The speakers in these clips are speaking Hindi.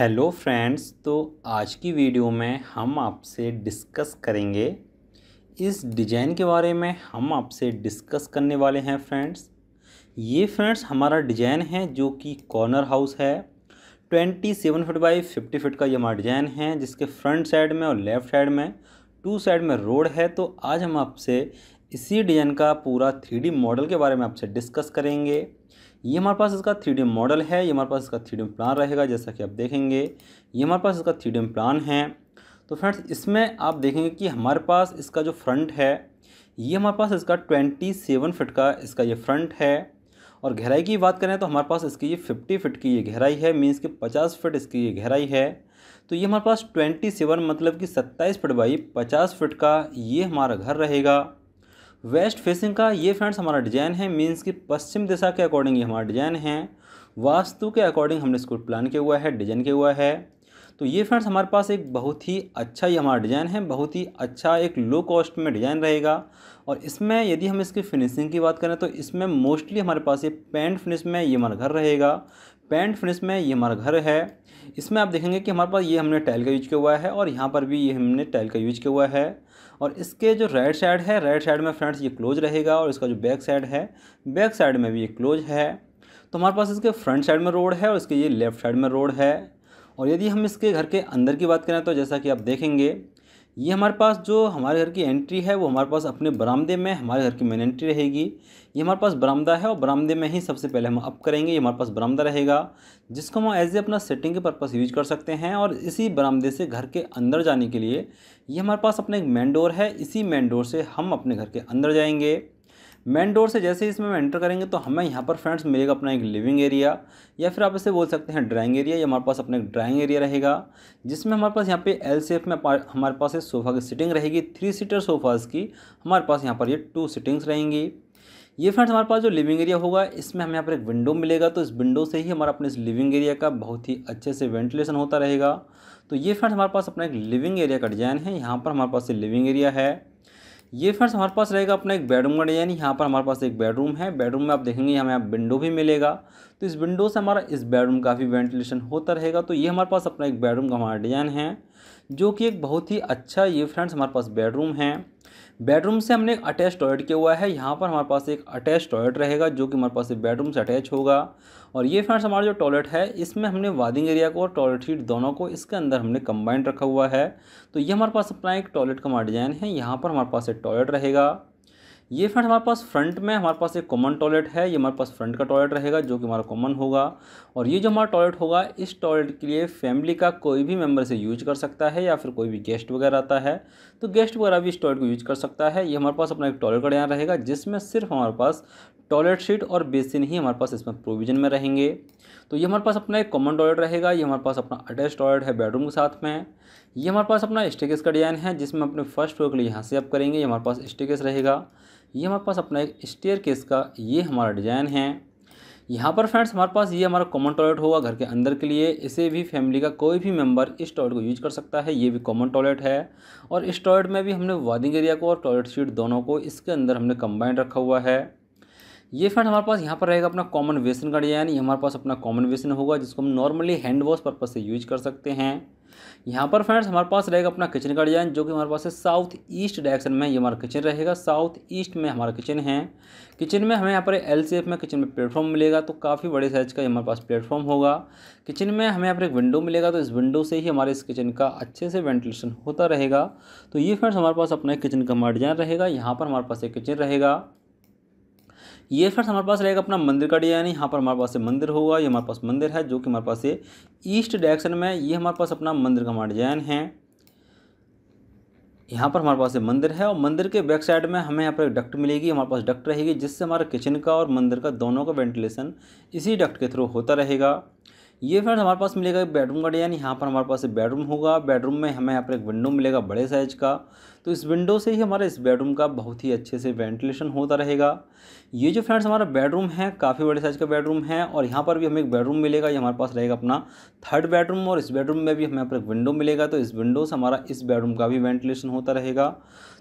हेलो फ्रेंड्स तो आज की वीडियो में हम आपसे डिस्कस करेंगे इस डिज़ाइन के बारे में हम आपसे डिस्कस करने वाले हैं फ्रेंड्स ये फ्रेंड्स हमारा डिज़ाइन है जो कि कॉर्नर हाउस है twenty seven feet by fifty feet का ये हमारा डिज़ाइन है जिसके फ्रंट साइड में और लेफ़्ट साइड में टू साइड में रोड है तो आज हम आपसे इसी डिज़ाइन का पूरा थ्री मॉडल के बारे में आपसे डिस्कस करेंगे ये हमारे पास इसका थ्री मॉडल है ये हमारे पास इसका थ्री प्लान रहेगा जैसा कि आप देखेंगे ये हमारे पास इसका थ्री प्लान है तो फ्रेंड्स इसमें आप देखेंगे कि हमारे पास इसका जो फ्रंट है ये हमारे पास इसका ट्वेंटी सेवन फिट का इसका ये फ्रंट है और गहराई की बात करें तो हमारे पास इसकी ये फिफ्टी फिट की ये गहराई है मीन्स कि पचास फिट इसकी ये गहराई है तो ये हमारे पास ट्वेंटी सेवन मतलब कि सत्ताईस फिट बाई पचास फिट का ये हमारा घर रहेगा वेस्ट फेसिंग का ये फ्रेंड्स हमारा डिजाइन है मीन्स कि पश्चिम दिशा के अकॉर्डिंग ये हमारा डिजाइन है वास्तु के अकॉर्डिंग हमने इसको प्लान किया हुआ है डिजाइन किया हुआ है तो ये फ्रेंड्स हमारे पास एक बहुत ही अच्छा ये हमारा डिज़ाइन है बहुत ही अच्छा एक लो कॉस्ट में डिज़ाइन रहेगा और इसमें यदि हम इसकी फिनिशिंग की बात करें तो इसमें मोस्टली हमारे पास ये पेंट फिनिश में ये हमारा घर रहेगा पेंट फिनिश में ये हमारा घर है इसमें आप देखेंगे कि हमारे पास ये हमने टाइल का यूज किया हुआ है और यहाँ पर भी ये हमने टाइल का यूज किया हुआ है और इसके जो राइट साइड है राइट साइड में फ्रेंड्स ये क्लोज रहेगा और इसका जो बैक साइड है बैक साइड में भी ये क्लोज है तो हमारे पास इसके फ्रंट साइड में रोड है और इसके ये लेफ्ट साइड में रोड है और यदि हम इसके घर के अंदर की बात करें तो जैसा कि आप देखेंगे ये हमारे पास जो हमारे घर की एंट्री है वो हमारे पास अपने बरामदे में हमारे घर की मेन एंट्री रहेगी ये हमारे पास बरामदा है और बरामदे में ही सबसे पहले हम अप करेंगे ये हमारे पास बरामदा रहेगा जिसको हम एज ए अपना सेटिंग के पर्पज़ यूज कर सकते हैं और इसी बरामदे से घर के अंदर जाने के लिए ये हमारे पास अपना एक मेन डोर है इसी मेन डोर से हम अपने घर के अंदर जाएंगे मेन डोर से जैसे इसमें हम एंटर करेंगे तो हमें यहाँ पर फ्रेंड्स मिलेगा अपना एक लिविंग एरिया या फिर आप इसे बोल सकते हैं ड्राइंग एरिया या हमारे पास अपना एक ड्राइंग एरिया रहेगा जिसमें हमारे पास यहाँ पे एल सेफ में हमारे पास एक सोफ़ा की सिटिंग रहेगी थ्री सीटर सोफ़ाज़ की हमारे पास यहाँ पर ये टू सीटिंग्स रहेंगी ये फ्रेंड्स हमारे पास जो लिविंग एरिया होगा इसमें हमें यहाँ पर एक विंडो मिलेगा तो इस विंडो से ही हमारा अपने इस लिविंग एरिया का बहुत ही अच्छे से वेंटिलेशन होता रहेगा तो ये फ्रेंड्स हमारे पास अपना एक लिविंग एरिया का डिज़ाइन है यहाँ पर हमारे पास ये लिविंग एरिया है ये फ्रेंड्स हमारे पास रहेगा अपना एक बेडरूम का डिजाइन यहाँ पर हमारे पास एक बेडरूम है बेडरूम में आप देखेंगे हमें यहाँ विंडो भी मिलेगा तो इस विंडो से हमारा इस बेडरूम का भी वेंटिलेशन होता रहेगा तो ये हमारे पास अपना एक बेडरूम का हमारा डिजाइन है जो कि एक बहुत ही अच्छा ये फ्रेंड्स हमारे पास बेडरूम है बेडरूम से हमने अटैच टॉयलेट किया हुआ है यहाँ पर हमारे पास एक अटैच टॉयलेट रहेगा जो कि हमारे पास बेडरूम से अटैच होगा और ये फ्रेंड्स हमारा जो टॉयलेट है इसमें हमने वादिंग एरिया को और टॉयलेट सीट दोनों को इसके अंदर हमने कंबाइंड रखा हुआ है तो ये हमारे पास अपना एक टॉयलेट का हमारा डिज़ाइन है यहाँ पर हमारे पास एक टॉयलेट रहेगा ये फ्रेंड हमारे पास फ्रंट में हमारे पास एक कॉमन टॉयलेट है ये हमारे पास फ्रंट का टॉयलेट रहेगा जो कि हमारा कॉमन होगा और ये जो हमारा टॉयलेट होगा इस टॉयलेट के लिए फैमिली का कोई भी मेम्बर से यूज कर सकता है या फिर कोई भी गेस्ट वगैरह आता है तो गेस्ट वगैरह भी इस टॉयलेट को यूज कर सकता है ये हमारे पास अपना एक टॉयलेट का यहाँ रहेगा जिसमें सिर्फ हमारे पास टॉयलेट सीट और बेसिन ही हमारे पास इसमें प्रोविजन में रहेंगे तो ये हमारे पास अपना एक कॉमन टॉयलेट रहेगा ये हमारे पास अपना अटैच टॉयलेट है बेडरूम के साथ में ये हमारे पास अपना स्टेकेस का डिजाइन है जिसमें अपने फर्स्ट फ्लोर के लिए यहाँ से आप करेंगे ये हमारे पास स्टेकेस रहेगा ये हमारे पास अपना एक स्टेयर केस का ये हमारा डिज़ाइन है यहाँ पर फ्रेंड्स हमारे पास ये हमारा कॉमन टॉयलेट होगा घर के अंदर के लिए इसे भी फैमिली का कोई भी मेंबर इस टॉयलेट को यूज़ कर सकता है ये भी कॉमन टॉयलेट है और इस टॉयलेट में भी हमने वादिंग एरिया को और टॉयलेट सीट दोनों को इसके अंदर हमने कंबाइंड रखा हुआ है ये फ्रेंड हमारे पास यहाँ पर रहेगा अपना कॉमन वेसन गाड़ी ये हमारे पास अपना कॉमन वेसन होगा जिसको हम नॉर्मली हैंड वॉश पर्पज़ से यूज कर सकते हैं यहाँ पर फ्रेंड्स हमारे पास रहेगा अपना किचन का डिजाइन जो कि हमारे पास है साउथ ईस्ट डायरेक्शन में ये हमारा किचन रहेगा साउथ ईस्ट में हमारा किचन है किचन में हमें यहाँ पर एल एफ में किचन में प्लेटफॉर्म मिलेगा तो काफ़ी बड़े साइज का हमारे पास प्लेटफॉर्म होगा किचन में हमें यहाँ पर एक विंडो मिलेगा तो इस विंडो से ही हमारे इस किचन का अच्छे से वेंटिलेशन होता रहेगा तो ये फ्रेंड्स हमारे पास अपना किचन का हमारा डिजाइन रहेगा यहाँ पर हमारे पास एक किचन रहेगा ये फ्रेंड्स हमारे पास रहेगा अपना मंदिर का डिजाइन यहाँ पर हमारे पास मंदिर होगा ये हमारे पास मंदिर है जो कि हमारे पास से ईस्ट डायरेक्शन में ये हमारे पास अपना मंदिर का हमारा डिजाइन है यहाँ पर हमारे पास एक मंदिर है और मंदिर के बैक साइड में हमें यहाँ पर एक डक्ट मिलेगी हमारे पास डक्ट रहेगी जिससे हमारा किचन का और मंदिर का दोनों का वेंटिलेशन इसी डक्ट के थ्रू होता रहेगा ये फ्रेंड्स हमारे पास मिलेगा एक बेडरूम का डिज़ाइन यहाँ पर हमारे पास एक बेडरूम होगा बेडरूम में हमें यहाँ पर एक विंडो मिलेगा बड़े साइज का तो इस विंडो से ही हमारे इस बेडरूम का बहुत ही अच्छे से वेंटिलेशन होता रहेगा ये जो फ्रेंड्स हमारा बेडरूम है काफ़ी बड़े साइज का बेडरूम है और यहाँ पर भी हमें एक बेडरूम मिलेगा ये हमारे पास रहेगा अपना थर्ड बेडरूम और इस बेडरूम में भी हमें यहाँ पर एक विंडो मिलेगा तो इस विंडो से हमारा इस बेडरूम का भी वेंटिलेशन होता रहेगा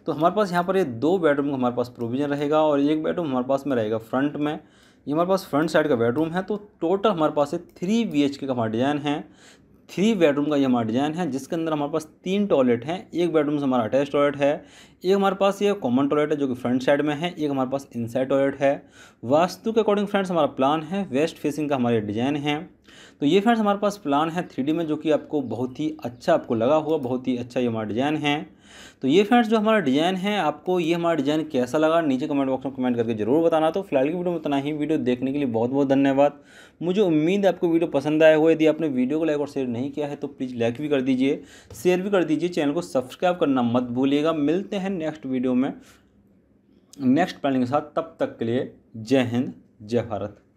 तो हमारे पास यहाँ पर ये दो बेडरूम हमारे पास प्रोविज़न रहेगा और एक बेडरूम हमारे पास में रहेगा फ्रंट में ये हमारे पास फ्रंट साइड का बेडरूम है तो टोटल हमारे पास थ्री बी एच के का हमारा डिज़ाइन है थ्री बेडरूम का ये हमारा डिज़ाइन है जिसके अंदर हमारे पास तीन टॉयलेट हैं एक बेडरूम से हमारा अटैच टॉयलेट है एक हमारे पास ये कॉमन टॉयलेट है जो कि फ्रंट साइड में है एक हमारे पास इनसाइड टॉयलेट है वास्तु के अकॉर्डिंग फ्रेंड्स हमारा प्लान है वेस्ट फेसिंग का हमारे डिज़ाइन है तो ये फ्रेंड्स हमारे पास प्लान है थ्री में जो कि आपको बहुत ही अच्छा आपको लगा हुआ बहुत ही अच्छा ये हमारा डिज़ाइन है तो ये फ्रेंड्स जो हमारा डिज़ाइन है आपको ये हमारा डिज़ाइन कैसा लगा नीचे कमेंट बॉक्स में कमेंट करके जरूर बताना तो फिलहाल की वीडियो में उतना ही वीडियो देखने के लिए बहुत बहुत धन्यवाद मुझे उम्मीद है आपको वीडियो पसंद आया हुआ यदि आपने वीडियो को लाइक और शेयर नहीं किया है तो प्लीज़ लाइक भी कर दीजिए शेयर भी कर दीजिए चैनल को सब्सक्राइब करना मत भूलिएगा मिलते हैं नेक्स्ट वीडियो में नेक्स्ट प्लानिंग के साथ तब तक के लिए जय हिंद जय भारत